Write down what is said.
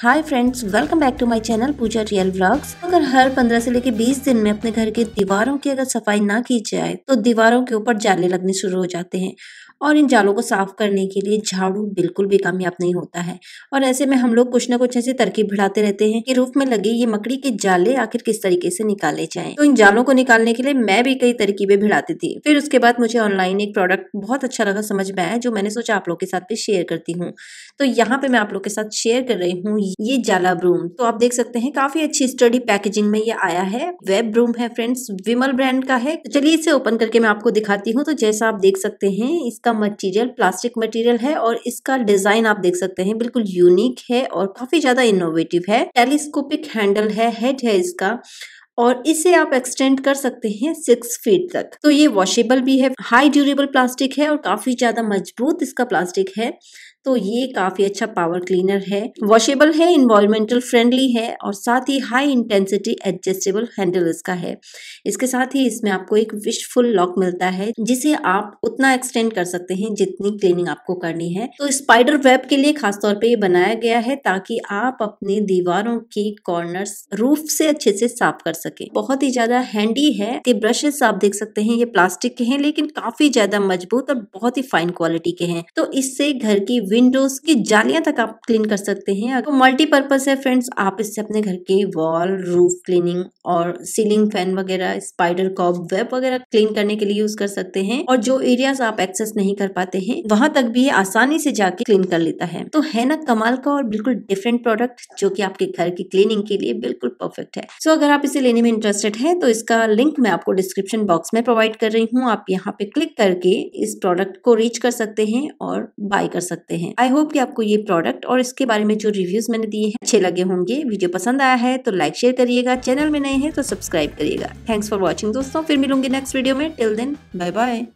hi friends welcome back to my channel Pooja real vlogs अगर हर 15 से लेकर 20 दिन में अपने घर की दीवारों की अगर सफाई ना की जाए तो दीवारों के ऊपर जाले लगने शुरू हो जाते हैं और इन जालों को साफ करने के लिए झाड़ू बिल्कुल भी कामयाब नहीं होता है और ऐसे में हम लोग कुछ ना कुछ ऐसी तरकीब भिड़ाते रहते हैं कि रूफ में लगे ये मकड़ी के जाले आखिर किस तरीके से निकाले जाएं तो इन जालों को निकालने के लिए मैं भी कई तरकीबें भिड़ाती थी फिर उसके बाद मुझे ऑनलाइन एक प्रोडक्ट बहुत अच्छा लगा समझ में आया जो मैंने सोचा आप लोग के साथ भी शेयर करती हूँ तो यहाँ पे मैं आप लोग के साथ शेयर कर रही हूँ ये जाला ब्रूम तो आप देख सकते हैं काफी अच्छी स्टडी पैकेजिंग में ये आया है वेब ब्रूम है फ्रेंड्स विमल ब्रांड का है तो चलिए इसे ओपन करके मैं आपको दिखाती हूँ तो जैसा आप देख सकते हैं इसका मटेरियल प्लास्टिक मटेरियल है और इसका डिजाइन आप देख सकते हैं बिल्कुल यूनिक है और काफी ज्यादा इनोवेटिव है टेलीस्कोपिक हैंडल है हेड है इसका और इसे आप एक्सटेंड कर सकते हैं सिक्स फीट तक तो ये वॉशेबल भी है हाई ड्यूरेबल प्लास्टिक है और काफी ज्यादा मजबूत इसका प्लास्टिक है तो ये काफी अच्छा पावर क्लीनर है वॉशेबल है इन्वायरमेंटल फ्रेंडली है और साथ ही हाई इंटेंसिटी एडजस्टेबल हैंडल इसका है इसके साथ ही इसमें आपको एक विशफुल लॉक मिलता है जिसे आप उतना एक्सटेंड कर सकते हैं जितनी क्लीनिंग आपको करनी है तो स्पाइडर वेब के लिए खासतौर पर ये बनाया गया है ताकि आप अपनी दीवारों की कॉर्नर रूफ से अच्छे से साफ कर सकते सके बहुत ही ज्यादा हैंडी है ये ब्रशेस आप देख सकते हैं ये प्लास्टिक के हैं लेकिन काफी ज्यादा मजबूत और बहुत ही फाइन क्वालिटी के हैं तो इससे घर की विंडोज की जालियां तक आप क्लीन कर सकते हैं तो मल्टीपर्पज है फ्रेंड्स आप इससे अपने घर के वॉल रूफ क्लीनिंग और सीलिंग फैन वगैरह स्पाइडर कॉप वेब वगैरह क्लीन करने के लिए यूज कर सकते हैं और जो एरियाज आप एक्सेस नहीं कर पाते हैं वहां तक भी आसानी से जाके क्लीन कर लेता है तो है ना कमाल का और बिल्कुल डिफरेंट प्रोडक्ट जो की आपके घर की क्लीनिंग के लिए बिल्कुल परफेक्ट है सो so, अगर आप इसे लेने लेने में इंटरेस्टेड है तो इसका लिंक मैं आपको डिस्क्रिप्शन बॉक्स में प्रोवाइड कर रही हूँ आप यहाँ पे क्लिक करके इस प्रोडक्ट को रीच कर सकते हैं और बाय कर सकते हैं आई होप कि आपको ये प्रोडक्ट और इसके बारे में जो रिव्यूज मैंने दिए हैं अच्छे लगे होंगे वीडियो पसंद आया है तो लाइक शेयर करिएगा चैनल में नए हैं तो सब्सक्राइब करिएगा थैंक्स फॉर वॉचिंग दोस्तों फिर मिलूंगी नेक्स्ट वीडियो में टिल देन बाय बाय